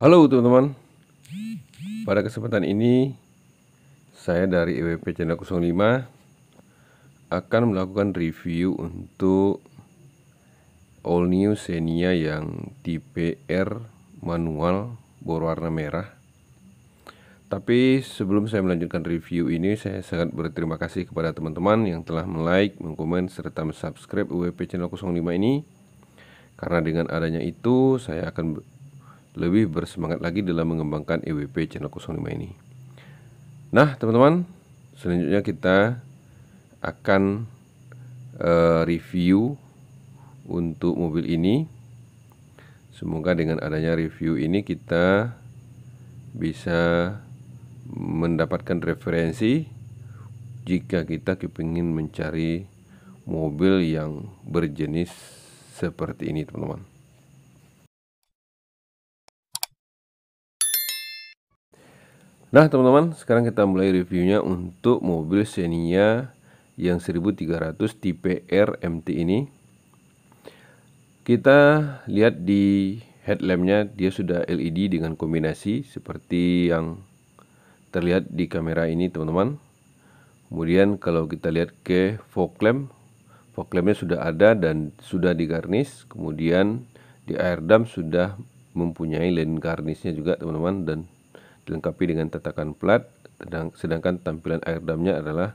Halo teman-teman Pada kesempatan ini Saya dari EWP Channel 05 Akan melakukan review untuk All New Xenia yang tipe R manual berwarna merah Tapi sebelum saya melanjutkan review ini Saya sangat berterima kasih kepada teman-teman yang telah like, mengkomen, serta subscribe EWP Channel 05 ini Karena dengan adanya itu saya akan lebih bersemangat lagi dalam mengembangkan EWP channel 05 ini. Nah, teman-teman, selanjutnya kita akan uh, review untuk mobil ini. Semoga dengan adanya review ini kita bisa mendapatkan referensi jika kita ingin mencari mobil yang berjenis seperti ini, teman-teman. Nah teman-teman sekarang kita mulai reviewnya untuk mobil Xenia yang 1300 tipe R MT ini Kita lihat di headlampnya dia sudah LED dengan kombinasi seperti yang terlihat di kamera ini teman-teman Kemudian kalau kita lihat ke fog lamp Fog lampnya sudah ada dan sudah digarnis Kemudian di air dam sudah mempunyai lens garnisnya juga teman-teman dan dilengkapi dengan tatakan plat, sedangkan tampilan air damnya adalah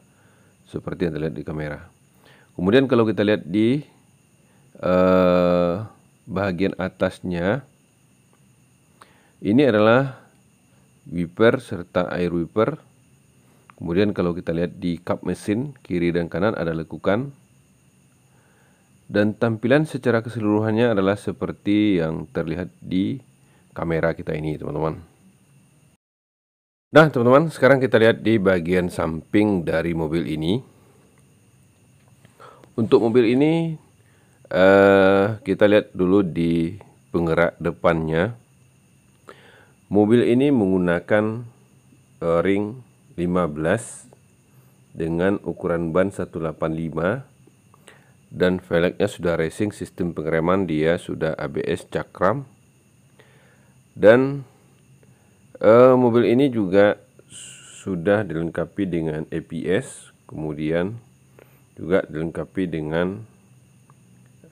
seperti yang terlihat di kamera. Kemudian kalau kita lihat di uh, eh, bagian atasnya, ini adalah wiper serta air wiper. Kemudian kalau kita lihat di cup mesin, kiri dan kanan ada lekukan. Dan tampilan secara keseluruhannya adalah seperti yang terlihat di kamera kita ini teman-teman. Nah teman-teman sekarang kita lihat di bagian samping dari mobil ini Untuk mobil ini eh, kita lihat dulu di penggerak depannya Mobil ini menggunakan eh, ring 15 dengan ukuran ban 185 dan velgnya sudah racing sistem pengereman dia sudah ABS cakram dan Uh, mobil ini juga sudah dilengkapi dengan ABS, kemudian juga dilengkapi dengan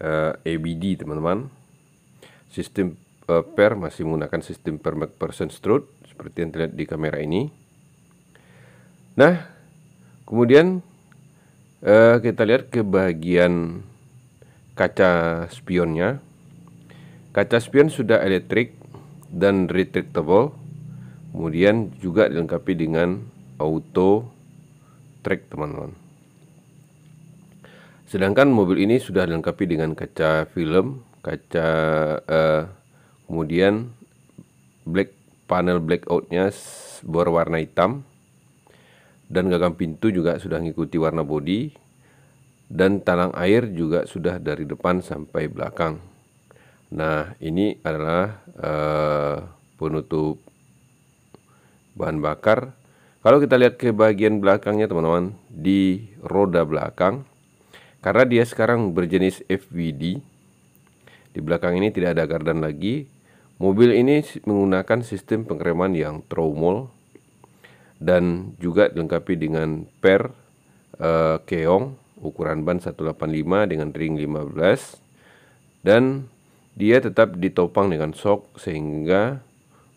uh, eh, ABD, teman-teman. Sistem uh, per masih menggunakan sistem per person strut seperti yang terlihat di kamera ini. Nah, kemudian uh, kita lihat ke bagian kaca spionnya. Kaca spion sudah elektrik dan retractable Kemudian juga dilengkapi dengan auto track teman-teman. Sedangkan mobil ini sudah dilengkapi dengan kaca film, kaca uh, kemudian black panel blackoutnya berwarna hitam dan gagang pintu juga sudah mengikuti warna bodi dan talang air juga sudah dari depan sampai belakang. Nah, ini adalah uh, penutup bahan bakar. Kalau kita lihat ke bagian belakangnya teman-teman, di roda belakang, karena dia sekarang berjenis FVD, di belakang ini tidak ada gardan lagi, mobil ini menggunakan sistem pengereman yang tromol dan juga dilengkapi dengan per uh, keong ukuran ban 185 dengan ring 15 dan dia tetap ditopang dengan sok sehingga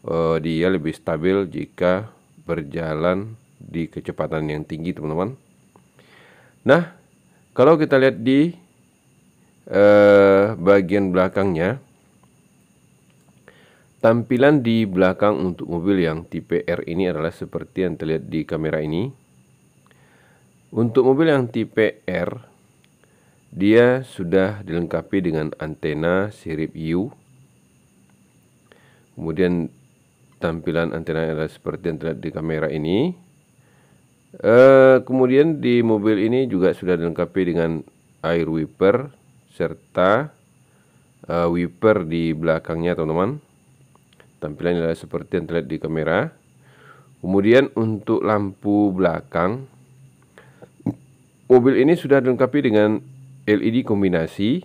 uh, dia lebih stabil jika berjalan di kecepatan yang tinggi teman-teman nah kalau kita lihat di uh, bagian belakangnya tampilan di belakang untuk mobil yang tipe R ini adalah seperti yang terlihat di kamera ini untuk mobil yang tipe R dia sudah dilengkapi dengan antena sirip U kemudian tampilan antena adalah seperti yang terlihat di kamera ini e, kemudian di mobil ini juga sudah dilengkapi dengan air wiper serta e, wiper di belakangnya teman-teman tampilan adalah seperti yang terlihat di kamera kemudian untuk lampu belakang mobil ini sudah dilengkapi dengan LED kombinasi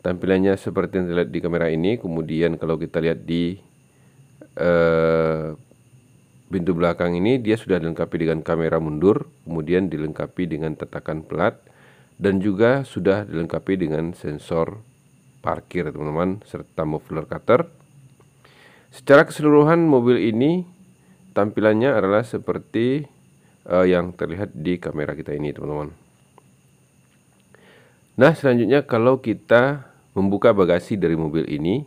tampilannya seperti yang terlihat di kamera ini kemudian kalau kita lihat di pintu eh, pintu belakang ini dia sudah dilengkapi dengan kamera mundur, kemudian dilengkapi dengan tetakan pelat dan juga sudah dilengkapi dengan sensor parkir teman-teman serta muffler cutter. Secara keseluruhan mobil ini tampilannya adalah seperti uh, yang terlihat di kamera kita ini teman-teman. Nah selanjutnya kalau kita membuka bagasi dari mobil ini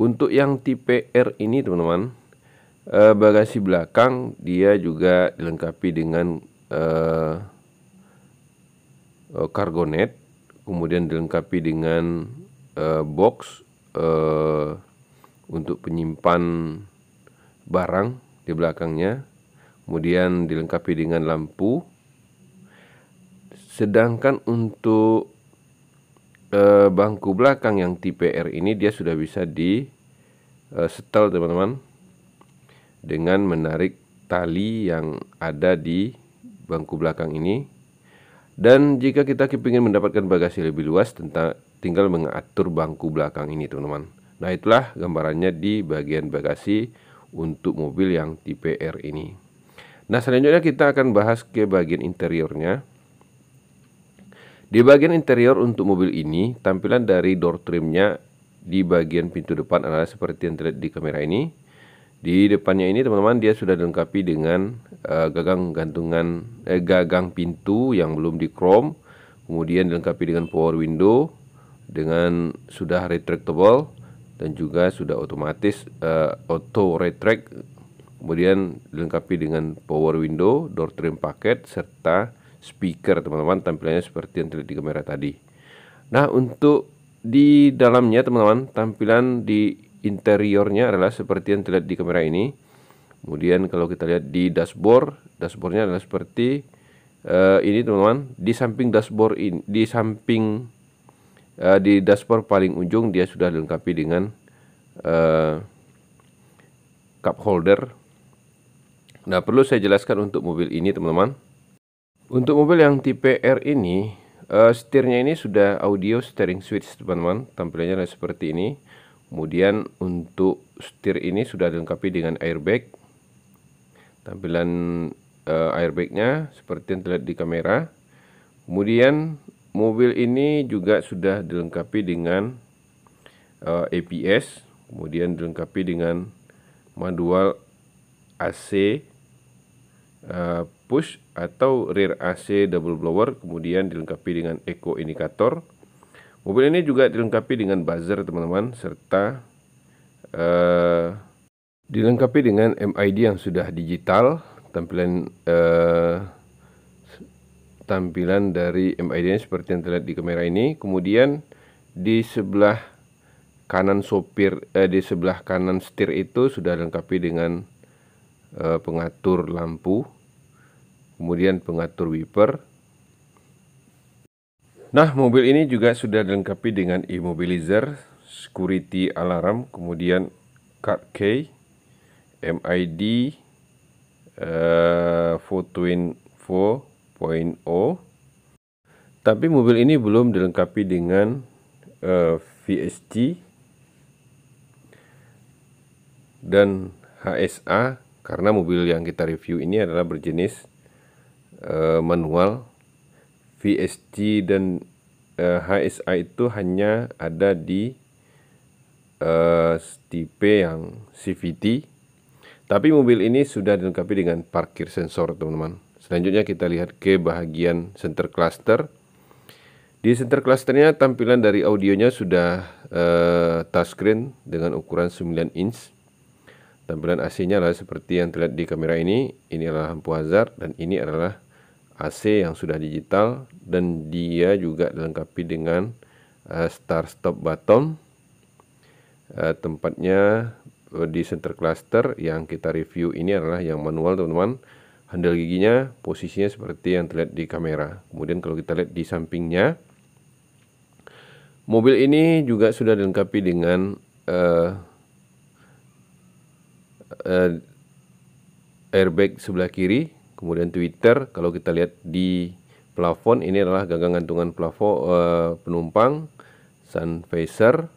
untuk yang tipe R ini teman-teman eh, Bagasi belakang dia juga dilengkapi dengan eh, eh net, Kemudian dilengkapi dengan eh, box eh, Untuk penyimpan barang di belakangnya Kemudian dilengkapi dengan lampu Sedangkan untuk eh, bangku belakang yang tipe R ini dia sudah bisa di eh, setel teman-teman dengan menarik tali yang ada di bangku belakang ini dan jika kita ingin mendapatkan bagasi lebih luas tentang tinggal mengatur bangku belakang ini teman-teman nah itulah gambarannya di bagian bagasi untuk mobil yang tipe R ini nah selanjutnya kita akan bahas ke bagian interiornya di bagian interior untuk mobil ini, tampilan dari door trimnya di bagian pintu depan adalah seperti yang terlihat di kamera ini. Di depannya ini teman-teman dia sudah dilengkapi dengan uh, gagang gantungan eh, gagang pintu yang belum di chrome, kemudian dilengkapi dengan power window dengan sudah retractable dan juga sudah otomatis uh, auto retract. Kemudian dilengkapi dengan power window, door trim paket serta speaker teman-teman tampilannya seperti yang terlihat di kamera tadi nah untuk di dalamnya teman-teman tampilan di interiornya adalah seperti yang terlihat di kamera ini kemudian kalau kita lihat di dashboard dashboardnya adalah seperti uh, ini teman-teman di samping dashboard in, di samping uh, di dashboard paling ujung dia sudah dilengkapi dengan uh, cup holder nah perlu saya jelaskan untuk mobil ini teman-teman untuk mobil yang tipe R ini, uh, setirnya ini sudah audio steering switch teman-teman. Tampilannya ada seperti ini. Kemudian untuk setir ini sudah dilengkapi dengan airbag. Tampilan uh, airbagnya seperti yang terlihat di kamera. Kemudian mobil ini juga sudah dilengkapi dengan uh, eh, APS. Kemudian dilengkapi dengan manual AC Eh, push atau rear AC double blower kemudian dilengkapi dengan eco indikator. Mobil ini juga dilengkapi dengan buzzer teman-teman serta uh, dilengkapi dengan MID yang sudah digital tampilan uh, tampilan dari MID nya seperti yang terlihat di kamera ini. Kemudian di sebelah kanan sopir eh, di sebelah kanan setir itu sudah dilengkapi dengan Eh, pengatur lampu, kemudian pengatur wiper. Nah, mobil ini juga sudah dilengkapi dengan immobilizer, security alarm, kemudian card key, MID, uh, 424.0. tapi mobil ini belum dilengkapi dengan uh, eh, VST dan HSA karena mobil yang kita review ini adalah berjenis uh, manual VSG dan uh, eh, HSI itu hanya ada di uh, tipe yang CVT tapi mobil ini sudah dilengkapi dengan parkir sensor teman-teman selanjutnya kita lihat ke bagian center cluster di center clusternya tampilan dari audionya sudah uh, touchscreen dengan ukuran 9 inch tampilan AC-nya adalah seperti yang terlihat di kamera ini ini adalah lampu hazard dan ini adalah AC yang sudah digital dan dia juga dilengkapi dengan uh, eh, start stop button uh, eh, tempatnya eh, di center cluster yang kita review ini adalah yang manual teman-teman handle giginya posisinya seperti yang terlihat di kamera kemudian kalau kita lihat di sampingnya mobil ini juga sudah dilengkapi dengan uh, uh, airbag sebelah kiri, kemudian tweeter. Kalau kita lihat di plafon, ini adalah gagang gantungan plafon uh, eh, penumpang, sun visor,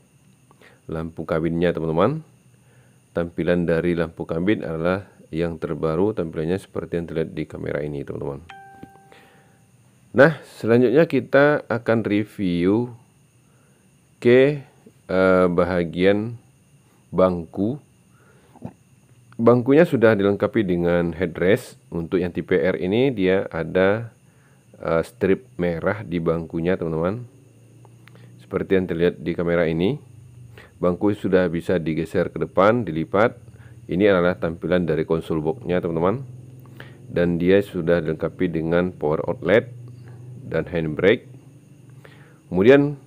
lampu kabinnya teman-teman. Tampilan dari lampu kabin adalah yang terbaru, tampilannya seperti yang terlihat di kamera ini teman-teman. Nah, selanjutnya kita akan review ke eh, bagian bangku Bangkunya sudah dilengkapi dengan headrest. Untuk yang tipe R ini dia ada uh, strip merah di bangkunya, teman-teman. Seperti yang terlihat di kamera ini. Bangku sudah bisa digeser ke depan, dilipat. Ini adalah tampilan dari konsol boxnya, teman-teman. Dan dia sudah dilengkapi dengan power outlet dan handbrake. Kemudian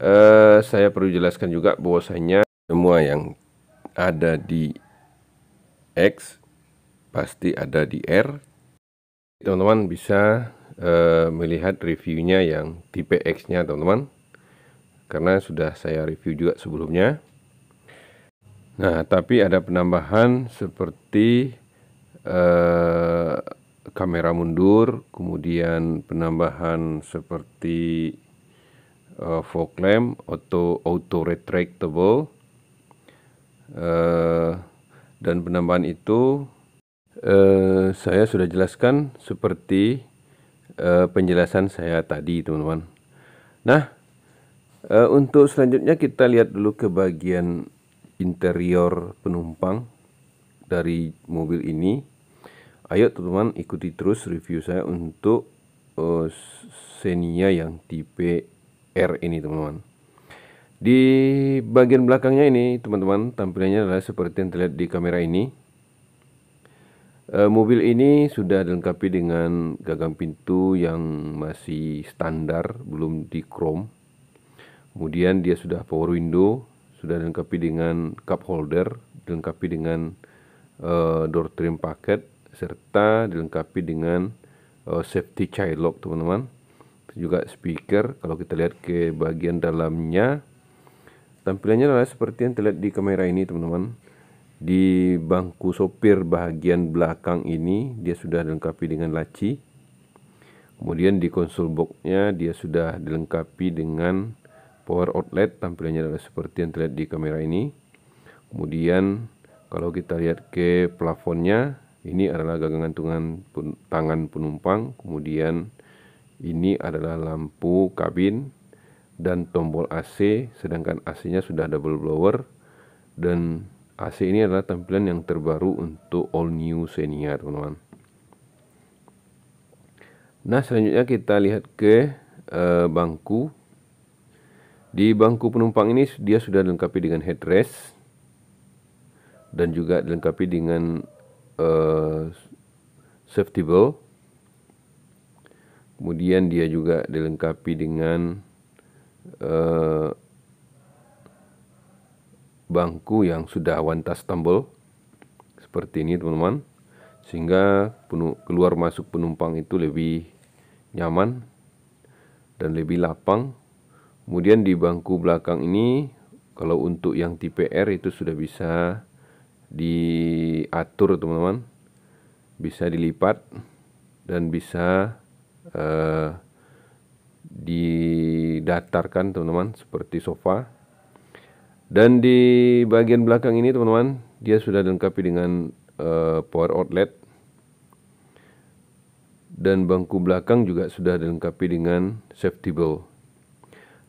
uh, saya perlu jelaskan juga bahwasanya semua yang ada di X pasti ada di R. Teman-teman bisa uh, melihat reviewnya yang tipe X-nya teman-teman. Karena sudah saya review juga sebelumnya. Nah, tapi ada penambahan seperti uh, kamera mundur, kemudian penambahan seperti uh, fog lamp, auto auto retractable, uh, dan penambahan itu eh, saya sudah jelaskan seperti eh, penjelasan saya tadi teman-teman nah eh, untuk selanjutnya kita lihat dulu ke bagian interior penumpang dari mobil ini ayo teman-teman ikuti terus review saya untuk uh, eh, Xenia yang tipe R ini teman-teman di bagian belakangnya ini teman-teman tampilannya adalah seperti yang terlihat di kamera ini. E, mobil ini sudah dilengkapi dengan gagang pintu yang masih standar, belum di chrome. Kemudian dia sudah power window, sudah dilengkapi dengan cup holder, dilengkapi dengan e, door trim paket, serta dilengkapi dengan e, safety child lock teman-teman juga speaker kalau kita lihat ke bagian dalamnya Tampilannya adalah seperti yang terlihat di kamera ini teman-teman. Di bangku sopir bagian belakang ini dia sudah dilengkapi dengan laci. Kemudian di konsol boxnya dia sudah dilengkapi dengan power outlet. Tampilannya adalah seperti yang terlihat di kamera ini. Kemudian kalau kita lihat ke plafonnya ini adalah gagangan tangan penumpang. Kemudian ini adalah lampu kabin dan tombol AC sedangkan AC-nya sudah double blower dan AC ini adalah tampilan yang terbaru untuk all new Xenia teman-teman nah selanjutnya kita lihat ke uh, bangku di bangku penumpang ini dia sudah dilengkapi dengan headrest dan juga dilengkapi dengan uh, safety belt kemudian dia juga dilengkapi dengan Eh, bangku yang sudah one touch seperti ini teman-teman sehingga penuh, keluar masuk penumpang itu lebih nyaman dan lebih lapang kemudian di bangku belakang ini kalau untuk yang tpr itu sudah bisa diatur teman-teman bisa dilipat dan bisa uh, di didatarkan teman-teman seperti sofa dan di bagian belakang ini teman-teman dia sudah dilengkapi dengan uh, power outlet dan bangku belakang juga sudah dilengkapi dengan safety belt.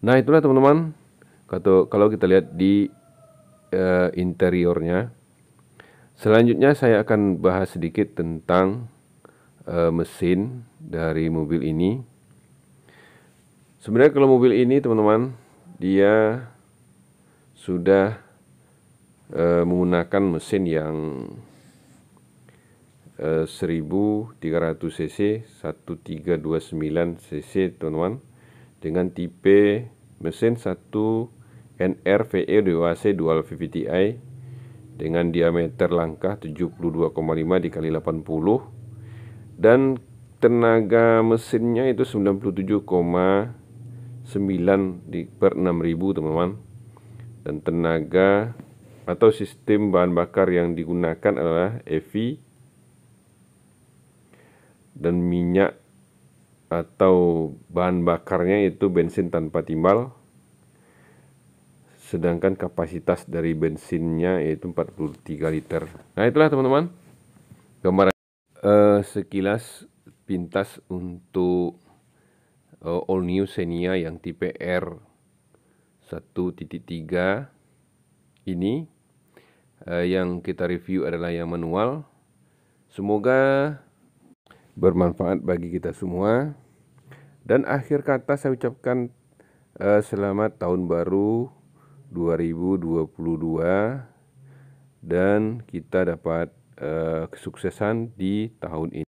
Nah itulah teman-teman kalau kita lihat di uh, interiornya. Selanjutnya saya akan bahas sedikit tentang uh, mesin dari mobil ini. Sebenarnya kalau mobil ini teman-teman dia sudah e, menggunakan mesin yang e, eh, 1300 cc 1329 cc teman-teman dengan tipe mesin 1 NRVE DOAC Dual VVTi dengan diameter langkah 72,5 dikali 80 dan tenaga mesinnya itu 97, 9 di per 6000 teman-teman dan tenaga atau sistem bahan bakar yang digunakan adalah EV dan minyak atau bahan bakarnya itu bensin tanpa timbal sedangkan kapasitas dari bensinnya yaitu 43 liter nah itulah teman-teman gambaran uh, sekilas pintas untuk uh, all new Xenia yang tipe R 1.3 ini uh, yang kita review adalah yang manual. Semoga bermanfaat bagi kita semua. Dan akhir kata saya ucapkan uh, selamat tahun baru 2022 dan kita dapat uh, kesuksesan di tahun ini.